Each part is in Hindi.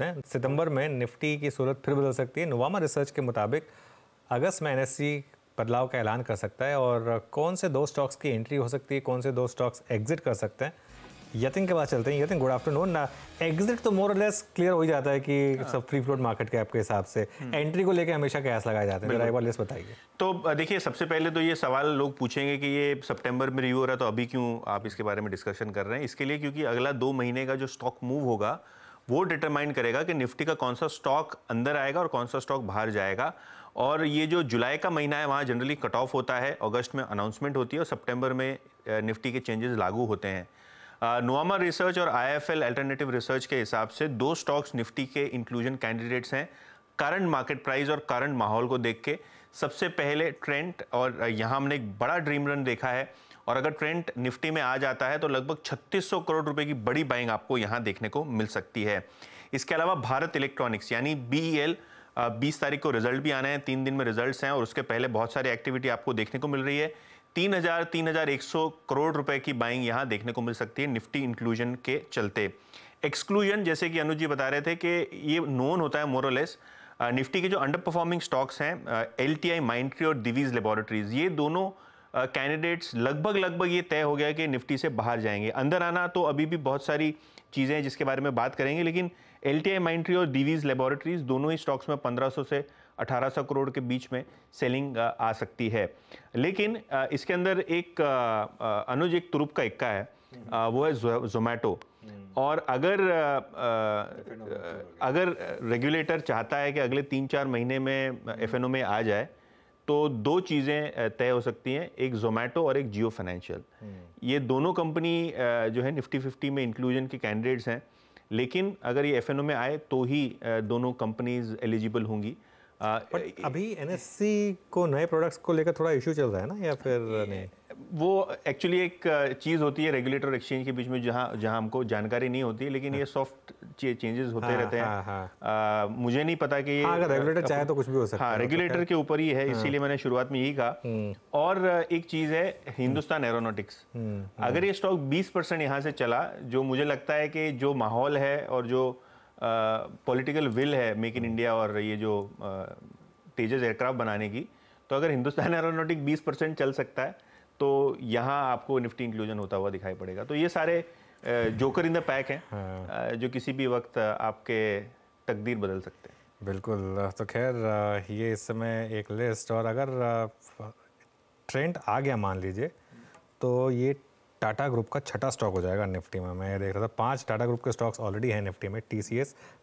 हैं सितंबर में निफ्टी की सूरत फिर बदल सकती है नोवामा रिसर्च के मुताबिक अगस्त में एन बदलाव का ऐलान कर सकता है और कौन से दो स्टॉक्स की एंट्री हो सकती है कौन से दो स्टॉक्स एग्जिट कर सकते हैं यतिन के पास चलते हैं यतिन गुड आफ्टरनून ना एग्जिट तो मोर लेस क्लियर हो ही जाता है कि हाँ। सब फ्री फ्लोट मार्केट के आपके हिसाब से एंट्री हम्म। को लेकर हमेशा कयास लगाए जाते हैं ड्राइवर एक लिस्ट बताइए तो देखिए सबसे पहले तो ये सवाल लोग पूछेंगे कि ये सितंबर में रिव्यू हो रहा है तो अभी क्यों आप इसके बारे में डिस्कशन कर रहे हैं इसके लिए क्योंकि अगला दो महीने का जो स्टॉक मूव होगा वो डिटरमाइन करेगा कि निफ्टी का कौन सा स्टॉक अंदर आएगा और कौन सा स्टॉक बाहर जाएगा और ये जो जुलाई का महीना है वहाँ जनरली कट ऑफ होता है अगस्त में अनाउंसमेंट होती है और सितंबर में निफ्टी के चेंजेस लागू होते हैं नोआमा रिसर्च और आईएफएल अल्टरनेटिव रिसर्च के हिसाब से दो स्टॉक्स निफ्टी के इंक्लूजन कैंडिडेट्स हैं करंट मार्केट प्राइस और करंट माहौल को देख के सबसे पहले ट्रेंड और यहाँ हमने एक बड़ा ड्रीम रन देखा है और अगर ट्रेंड निफ्टी में आ जाता है तो लगभग 3600 करोड़ रुपए की बड़ी बाइंग आपको यहाँ देखने को मिल सकती है इसके अलावा भारत इलेक्ट्रॉनिक्स यानी बी e बीस तारीख को रिजल्ट भी आने हैं तीन दिन में रिजल्ट हैं और उसके पहले बहुत सारी एक्टिविटी आपको देखने को मिल रही है तीन हजार तीन हजार एक सौ करोड़ रुपए की बाइंग यहाँ देखने को मिल सकती है निफ्टी इंक्लूजन के चलते एक्सक्लूजन जैसे कि अनुज जी बता रहे थे कि ये नोन होता है मोरलेस निफ्टी के जो अंडर परफॉर्मिंग स्टॉक्स हैं एल टी आई माइंट्री और दिवीज लेबोरेटरीज ये दोनों कैंडिडेट्स लगभग लगभग ये तय हो गया कि निफ्टी से बाहर जाएंगे अंदर आना तो अभी भी बहुत सारी चीज़ें हैं जिसके बारे में बात करेंगे लेकिन एल टी माइंट्री और डीवीज लेबोरेटरीज दोनों ही स्टॉक्स में 1500 से 1800 करोड़ के बीच में सेलिंग आ सकती है लेकिन इसके अंदर एक अनुज एक तुरुप का इक्का है वो है जोमेटो और अगर अगर रेगुलेटर चाहता है कि अगले तीन चार महीने में एफ में आ जाए तो दो चीज़ें तय हो सकती हैं एक जोमेटो और एक जियो फाइनेंशियल हम्म। ये दोनों कंपनी जो है निफ्टी फिफ्टी में इंक्लूजन के कैंडिडेट्स हैं लेकिन अगर ये एफ में आए तो ही दोनों कंपनीज एलिजिबल होंगी बट अभी एनएससी को नए प्रोडक्ट्स को लेकर थोड़ा इशू चल रहा है ना या फिर नहीं वो एक्चुअली एक uh, चीज़ होती है रेगुलेटर एक्सचेंज के बीच में जहाँ जहाँ हमको जानकारी नहीं होती लेकिन ये सॉफ्ट चेंजेस होते हाँ, रहते हैं हाँ, हाँ. आ, मुझे नहीं पता कि हाँ, अगर रेगुलेटर uh, चाहे तो कुछ भी हो सकता हाँ रेगुलेटर के ऊपर ही है हाँ। इसीलिए मैंने शुरुआत में यही कहा हम्म। और uh, एक चीज़ है हिंदुस्तान एरोनोटिक्स हम्म, हम्म। अगर ये स्टॉक बीस परसेंट यहाँ से चला जो मुझे लगता है कि जो माहौल है और जो पॉलिटिकल विल है मेक इन इंडिया और ये जो तेजस एयरक्राफ्ट बनाने की तो अगर हिंदुस्तान एरोनोटिक बीस परसेंट चल सकता है तो यहाँ आपको निफ्टी इंक्लूजन होता हुआ दिखाई पड़ेगा तो ये सारे जोकर इन द पैक हैं हाँ। जो किसी भी वक्त आपके तकदीर बदल सकते हैं बिल्कुल तो खैर ये इस समय एक लिस्ट और अगर ट्रेंड आ गया मान लीजिए तो ये टाटा ग्रुप का छठा स्टॉक हो जाएगा निफ्टी में मैं देख रहा था पांच टाटा ग्रुप के स्टॉक्स ऑलरेडी हैं निफ्टी में T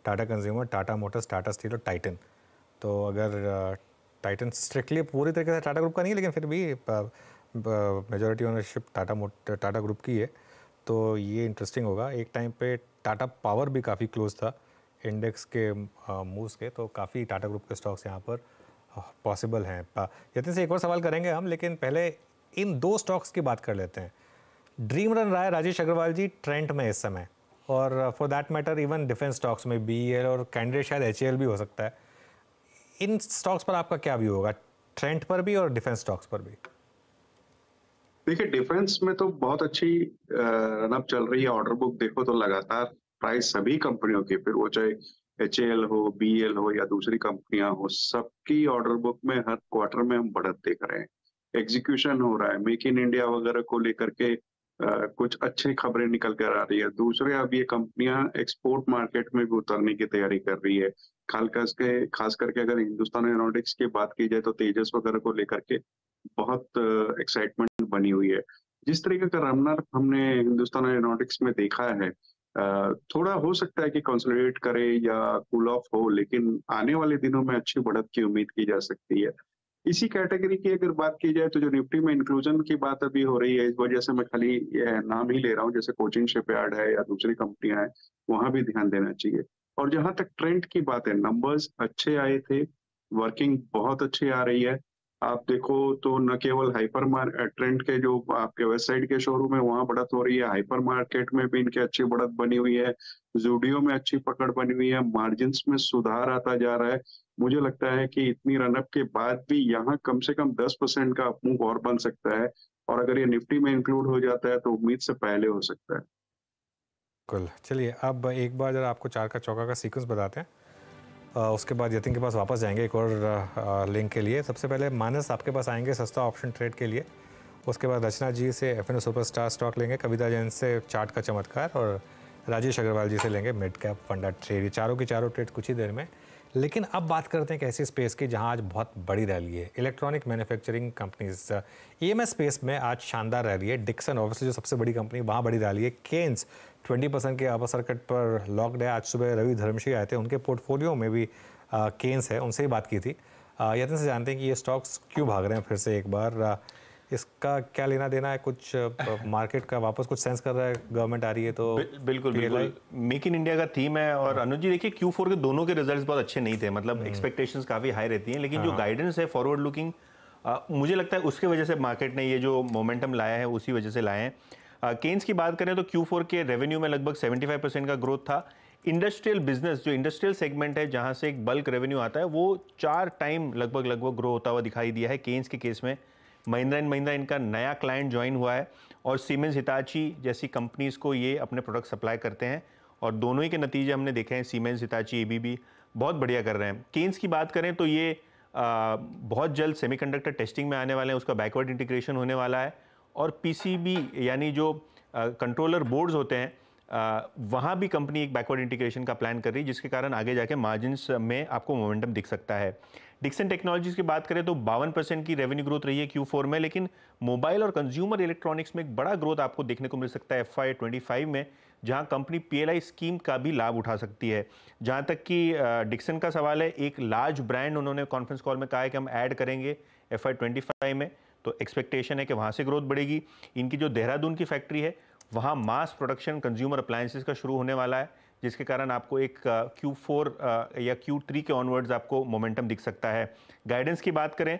Tata consumer Tata motors Tata steel और टाइटन तो अगर टाइटन स्ट्रिक्टली पूरी तरीके से टाटा ग्रुप का नहीं है लेकिन फिर भी मेजोरिटी ओनरशिप टाटा मोट टाटा ग्रुप की है तो ये इंटरेस्टिंग होगा एक टाइम पे टाटा पावर भी काफ़ी क्लोज था इंडेक्स के मूव्स के तो काफ़ी टाटा ग्रुप के स्टॉक्स यहाँ पर पॉसिबल हैं यतिन से एक और सवाल करेंगे हम लेकिन पहले इन दो स्टॉक्स की बात कर लेते हैं ड्रीम रन रहा है राजेश अग्रवाल जी ट्रेंड में इस समय और for that matter even defence stocks में बी e और कैंडिडेट शायद एच e भी हो सकता है इन स्टॉक्स पर आपका क्या व्यू होगा ट्रेंड पर भी और डिफेंस स्टॉक्स पर भी देखिए डिफेंस में तो बहुत अच्छी रनअप चल रही है ऑर्डर बुक देखो तो लगातार प्राइस सभी कंपनियों की फिर वो चाहे एच हो बी हो या दूसरी कंपनियां हो सबकी ऑर्डर बुक में हर क्वार्टर में हम बढ़त देख रहे हैं एग्जीक्यूशन हो रहा है मेक इन इंडिया वगैरह को लेकर के कुछ अच्छी खबरें निकल कर आ रही है दूसरे अब ये कंपनियां एक्सपोर्ट मार्केट में भी उतरने की तैयारी कर रही है खास के खास करके अगर हिंदुस्तान एरोनोटिक्स की बात की जाए तो तेजस वगैरह को लेकर के बहुत एक्साइटमेंट बनी हुई है जिस तरीके का रमनर हमने हिंदुस्तान एरोनोटिक्स में देखा है थोड़ा हो सकता है कि कंसोलिडेट करे या कूल ऑफ हो लेकिन आने वाले दिनों में अच्छी बढ़त की उम्मीद की जा सकती है इसी कैटेगरी की अगर बात की जाए तो जो निफ्टी में इंक्लूजन की बात अभी हो रही है इस वजह से मैं खाली नाम ही ले रहा हूँ जैसे कोचिंग शिपयार्ड है या दूसरी कंपनियां हैं वहां भी ध्यान देना चाहिए और जहां तक ट्रेंड की बात है नंबर्स अच्छे आए थे वर्किंग बहुत अच्छी आ रही है आप देखो तो न केवल हाइपर ट्रेंड के जो आपके वेबसाइट के शोरूम है वहाँ बढ़त हो रही है हाइपर मार्केट में भी इनके अच्छी बढ़त बनी हुई है जूडियो में अच्छी पकड़ बनी हुई है मार्जिन में सुधार आता जा रहा है मुझे लगता है कि इतनी रनअप के बाद भी यहाँ कम से कम दस परसेंट का अपमूव और बन सकता है और अगर ये निफ्टी में इंक्लूड हो जाता है तो उम्मीद से पहले हो सकता है बिल्कुल चलिए अब एक बार जरा आपको चार का चौका का सीक्वेंस बताते हैं आ, उसके बाद यतिन के पास वापस जाएंगे एक और आ, लिंक के लिए सबसे पहले मानस आपके पास आएंगे सस्ता ऑप्शन ट्रेड के लिए उसके बाद रचना जी से एफ एन सुपरस्टार स्टॉक लेंगे कविता जैन से चार्ट का चमत्कार और राजेश अग्रवाल जी से लेंगे मिड कैप फंडा ट्रेड ये चारों के चारों ट्रेड कुछ ही देर में लेकिन अब बात करते हैं एक ऐसी स्पेस की जहां आज बहुत बड़ी रैली है electronic manufacturing companies E e space में आज शानदार रैली है डिक्सन ऑब्वियसली जो सबसे बड़ी कंपनी वहाँ बड़ी रैली है केन्स 20 परसेंट के अपर सर्किट पर लॉकड है आज सुबह रवि धर्मशी आए थे उनके पोर्टफोलियो में भी केन्स है उनसे ही बात की थी यतन से जानते हैं कि ये स्टॉक्स क्यों भाग रहे हैं फिर से एक बार इसका क्या लेना देना है कुछ मार्केट का वापस कुछ सेंस कर रहा है गवर्नमेंट आ रही है तो बिल्कुल बिल्कुल मेक इन इंडिया का थीम है और अनुज जी देखिए क्यू के दोनों के रिजल्ट बहुत अच्छे नहीं थे मतलब एक्सपेक्टेशंस काफ़ी हाई रहती हैं लेकिन जो गाइडेंस हाँ। है फॉरवर्ड लुकिंग मुझे लगता है उसके वजह से मार्केट ने ये जो मोमेंटम लाया है उसी वजह से लाए हैं केन्स की बात करें तो क्यू के रेवेन्यू में लगभग फाइव परसेंट का ग्रोथ था इंडस्ट्रियल बिजनेस जो इंडस्ट्रियल सेगमेंट है जहाँ से एक बल्क रेवेन्यू आता है वो चार टाइम लगभग लगभग ग्रो होता हुआ दिखाई दिया है केन्स के केस में महिंद्रा एंड महिंद्रा इनका नया क्लाइंट ज्वाइन हुआ है और सीमेंस हिताची जैसी कंपनीज़ को ये अपने प्रोडक्ट सप्लाई करते हैं और दोनों ही के नतीजे हमने देखे हैं सीमेंस हिताची ए बहुत बढ़िया कर रहे हैं केन्स की बात करें तो ये आ, बहुत जल्द सेमीकंडक्टर टेस्टिंग में आने वाले हैं उसका बैकवर्ड इंटीग्रेशन होने वाला है और पीसीबी यानी जो कंट्रोलर बोर्ड्स होते हैं वहाँ भी कंपनी एक बैकवर्ड इंटीग्रेशन का प्लान कर रही है जिसके कारण आगे जाके मार्जिनस में आपको मोमेंटम दिख सकता है डिक्सन टेक्नोलॉजीज की बात करें तो बावन परसेंट की रेवेन्यू ग्रोथ रही है क्यू फोर में लेकिन मोबाइल और कंज्यूमर इलेक्ट्रॉनिक्स में एक बड़ा ग्रोथ आपको देखने को मिल सकता है एफ आई ट्वेंटी फाइव में जहाँ कंपनी आई स्कीम का भी लाभ उठा सकती है जहाँ तक कि डिक्सन का सवाल है एक लार्ज ब्रांड उन्होंने कॉन्फ्रेंस कॉल में कहा है कि हम ऐड करेंगे एफ आई ट्वेंटी फाइव में तो एक्सपेक्टेशन है कि वहाँ से ग्रोथ बढ़ेगी इनकी जो देहरादून की फैक्ट्री है वहाँ मास प्रोडक्शन कंज्यूमर अप्लायंसेज का शुरू होने वाला है जिसके कारण आपको एक क्यू फोर या क्यू थ्री के ऑनवर्ड्स आपको मोमेंटम दिख सकता है गाइडेंस की बात करें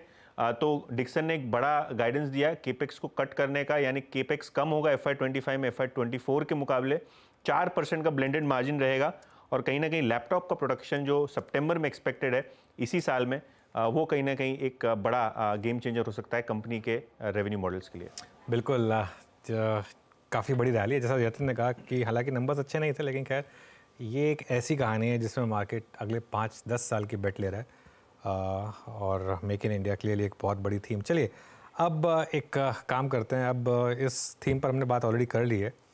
तो डिक्सन ने एक बड़ा गाइडेंस दिया केपेक्स को कट करने का यानी केपेक्स कम होगा एफ आई ट्वेंटी फाइव में एफ आई ट्वेंटी फोर के मुकाबले चार परसेंट का ब्लेंडेड मार्जिन रहेगा और कहीं ना कहीं लैपटॉप का प्रोडक्शन जो सितंबर में एक्सपेक्टेड है इसी साल में वो कहीं ना कहीं एक बड़ा गेम चेंजर हो सकता है कंपनी के रेवेन्यू मॉडल्स के लिए बिल्कुल काफ़ी बड़ी रैली है जैसा जतिन ने कहा कि हालांकि नंबर्स अच्छे नहीं थे लेकिन खैर ये एक ऐसी कहानी है जिसमें मार्केट अगले पाँच दस साल की बेट ले रहा है आ, और मेक इन इंडिया के लिए एक बहुत बड़ी थीम चलिए अब एक काम करते हैं अब इस थीम पर हमने बात ऑलरेडी कर ली है